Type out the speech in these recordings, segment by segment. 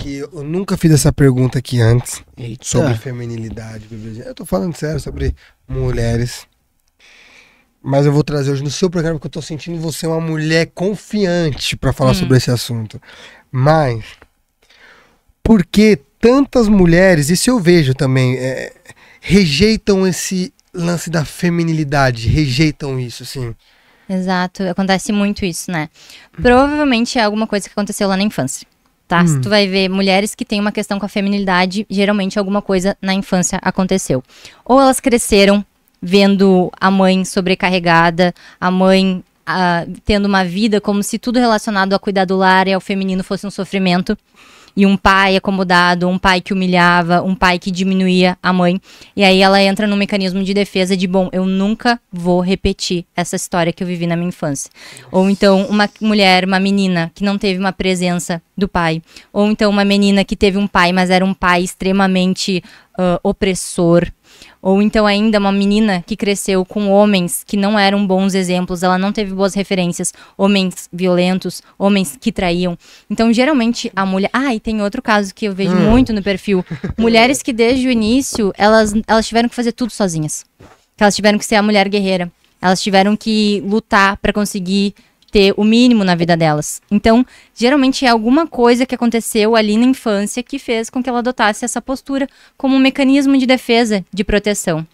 que eu nunca fiz essa pergunta aqui antes Eita. sobre feminilidade, Eu tô falando sério sobre mulheres. Mas eu vou trazer hoje no seu programa porque eu tô sentindo você uma mulher confiante para falar hum. sobre esse assunto. Mas por que tantas mulheres, isso eu vejo também, é, rejeitam esse lance da feminilidade, rejeitam isso, assim. Exato, acontece muito isso, né? Provavelmente é alguma coisa que aconteceu lá na infância tá? Hum. Se tu vai ver mulheres que têm uma questão com a feminilidade, geralmente alguma coisa na infância aconteceu. Ou elas cresceram vendo a mãe sobrecarregada, a mãe ah, tendo uma vida como se tudo relacionado a cuidar do lar e ao feminino fosse um sofrimento e um pai acomodado, um pai que humilhava, um pai que diminuía a mãe. E aí ela entra num mecanismo de defesa de bom, eu nunca vou repetir essa história que eu vivi na minha infância. Ou então uma mulher, uma menina que não teve uma presença do pai, ou então uma menina que teve um pai, mas era um pai extremamente uh, opressor, ou então ainda uma menina que cresceu com homens que não eram bons exemplos, ela não teve boas referências, homens violentos, homens que traíam. Então, geralmente a mulher, ah, e tem outro caso que eu vejo hum. muito no perfil, mulheres que desde o início, elas elas tiveram que fazer tudo sozinhas. Que elas tiveram que ser a mulher guerreira. Elas tiveram que lutar para conseguir ter o mínimo na vida delas. Então, geralmente é alguma coisa que aconteceu ali na infância que fez com que ela adotasse essa postura como um mecanismo de defesa, de proteção.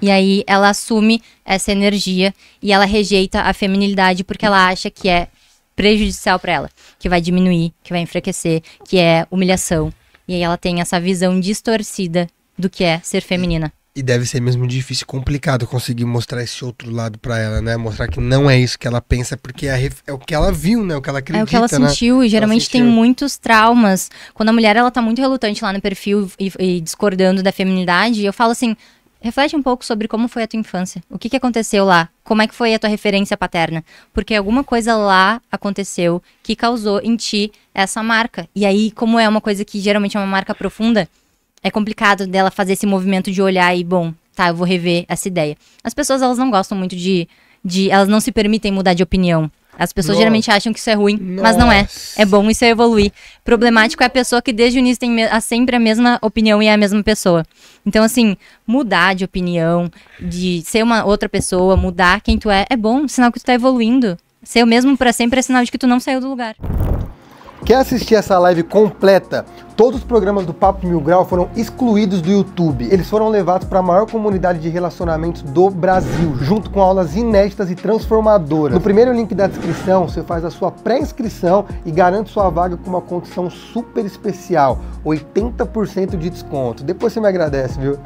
E aí ela assume essa energia e ela rejeita a feminilidade porque ela acha que é prejudicial para ela, que vai diminuir, que vai enfraquecer, que é humilhação. E aí ela tem essa visão distorcida do que é ser feminina. E deve ser mesmo difícil e complicado conseguir mostrar esse outro lado para ela, né? Mostrar que não é isso que ela pensa, porque é, é, o que ela viu, né? O que ela acredita, É o que ela né? sentiu, e geralmente sentiu. tem muitos traumas. Quando a mulher, ela tá muito relutante lá no perfil e, e discordando da feminidade, eu falo assim, reflete um pouco sobre como foi a tua infância. O que, que aconteceu lá? Como é que foi a tua referência paterna? Porque alguma coisa lá aconteceu que causou em ti essa marca. E aí, como é uma coisa que geralmente é uma marca profunda, é complicado dela fazer esse movimento de olhar e, bom, tá, eu vou rever essa ideia. As pessoas, elas não gostam muito de. de elas não se permitem mudar de opinião. As pessoas Nossa. geralmente acham que isso é ruim, Nossa. mas não é. É bom isso é evoluir. Problemático é a pessoa que desde o início tem a sempre a mesma opinião e é a mesma pessoa. Então, assim, mudar de opinião, de ser uma outra pessoa, mudar quem tu é, é bom, sinal que tu tá evoluindo. Ser o mesmo para sempre é sinal de que tu não saiu do lugar. Quer assistir essa live completa? Todos os programas do Papo Mil Grau foram excluídos do YouTube. Eles foram levados para a maior comunidade de relacionamentos do Brasil, junto com aulas inéditas e transformadoras. No primeiro link da descrição, você faz a sua pré-inscrição e garante sua vaga com uma condição super especial, 80% de desconto. Depois você me agradece, viu?